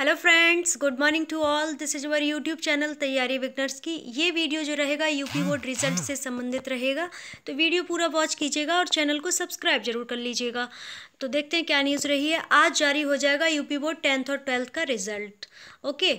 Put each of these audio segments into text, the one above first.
hello friends good morning to all this is our YouTube channel तैयारी winners की ये video जो रहेगा यूपी बोर्ड रिजल्ट से संबंधित रहेगा तो वीडियो पूरा वॉच कीजिएगा और चैनल को सब्सक्राइब जरूर कर लीजिएगा तो देखते हैं क्या न्यूज़ रही है आज जारी हो जाएगा यूपी बोर्ड टेंथ और ट्वेल्थ का रिजल्ट ओके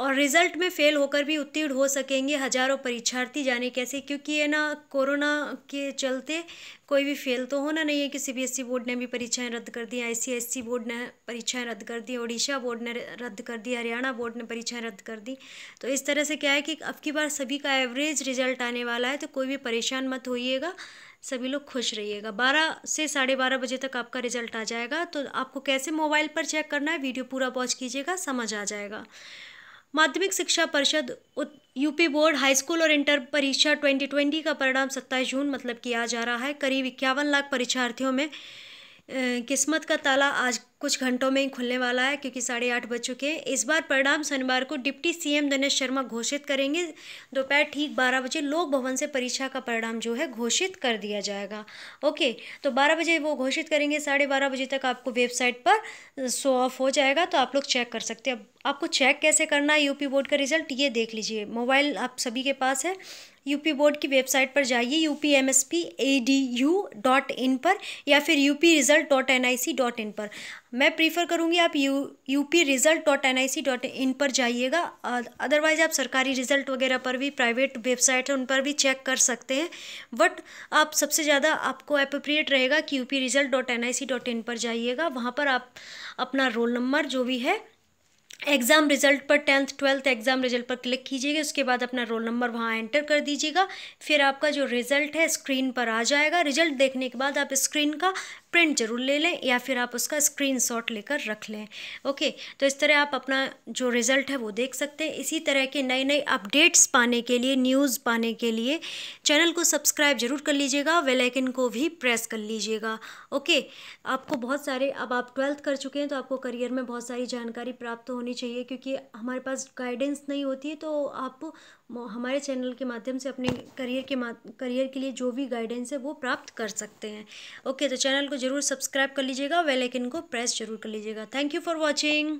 और रिज़ल्ट में फ़ेल होकर भी उत्तीर्ण हो सकेंगे हज़ारों परीक्षार्थी जाने कैसे क्योंकि ये ना कोरोना के चलते कोई भी फेल तो होना नहीं है कि सीबीएसई e बोर्ड ने भी परीक्षाएं रद्द कर दी सी e बोर्ड ने परीक्षाएं रद्द कर दी ओडिशा बोर्ड ने रद्द कर दी हरियाणा बोर्ड ने परीक्षाएं रद्द कर दी तो इस तरह से क्या है कि अब की बार सभी का एवरेज रिजल्ट आने वाला है तो कोई भी परेशान मत होइएगा सभी लोग खुश रहिएगा बारह से साढ़े बारह बजे तक आपका रिजल्ट आ जाएगा तो आपको कैसे मोबाइल पर चेक करना है वीडियो पूरा वॉच कीजिएगा समझ आ जाएगा माध्यमिक शिक्षा परिषद यूपी बोर्ड हाई स्कूल और इंटर परीक्षा 2020 का परिणाम 27 जून मतलब किया जा रहा है करीब इक्यावन लाख परीक्षार्थियों में किस्मत का ताला आज कुछ घंटों में ही खुलने वाला है क्योंकि साढ़े आठ बज चुके हैं इस बार परिणाम शनिवार को डिप्टी सीएम दिनेश शर्मा घोषित करेंगे दोपहर ठीक बारह बजे लोक भवन से परीक्षा का परिणाम जो है घोषित कर दिया जाएगा ओके तो बारह बजे वो घोषित करेंगे साढ़े बारह बजे तक आपको वेबसाइट पर शो ऑफ हो जाएगा तो आप लोग चेक कर सकते हैं आपको चेक कैसे करना है यूपी बोर्ड का रिजल्ट ये देख लीजिए मोबाइल आप सभी के पास है यूपी बोर्ड की वेबसाइट पर जाइए U P M S P A D U dot in पर या फिर U P result dot N I C dot in पर मैं प्रीफर करूँगी आप U U P result dot N I C dot in पर जाइएगा अदरवाइज आप सरकारी रिज़ल्ट वगैरह पर भी प्राइवेट वेबसाइट है उन पर भी चेक कर सकते हैं बट आप सबसे ज़्यादा आपको अप्रोप्रिएट रहेगा कि U P result dot N I C dot in पर जाइएगा वहाँ पर आप अपना रोल नंबर जो भी है एग्ज़ाम रिज़ल्ट पर टेंथ ट्वेल्थ एग्ज़ाम रिज़ल्ट पर क्लिक कीजिएगा उसके बाद अपना रोल नंबर वहाँ एंटर कर दीजिएगा फिर आपका जो रिज़ल्ट है स्क्रीन पर आ जाएगा रिज़ल्ट देखने के बाद आप स्क्रीन का प्रिंट जरूर ले लें या फिर आप उसका स्क्रीन शॉट लेकर रख लें ओके तो इस तरह आप अपना जो रिज़ल्ट है वो देख सकते हैं इसी तरह के नए नए अपडेट्स पाने के लिए न्यूज़ पाने के लिए चैनल को सब्सक्राइब जरूर कर लीजिएगा वेलाइकिन को भी प्रेस कर लीजिएगा ओके आपको बहुत सारे अब आप ट्वेल्थ कर चुके हैं तो आपको करियर में बहुत सारी जानकारी प्राप्त होनी होनी चाहिए क्योंकि हमारे पास गाइडेंस नहीं होती है तो आप हमारे चैनल के माध्यम से अपने करियर के करियर के लिए जो भी गाइडेंस है वो प्राप्त कर सकते हैं ओके तो चैनल को ज़रूर सब्सक्राइब कर लीजिएगा वेलाइकिन को प्रेस जरूर कर लीजिएगा थैंक यू फॉर वॉचिंग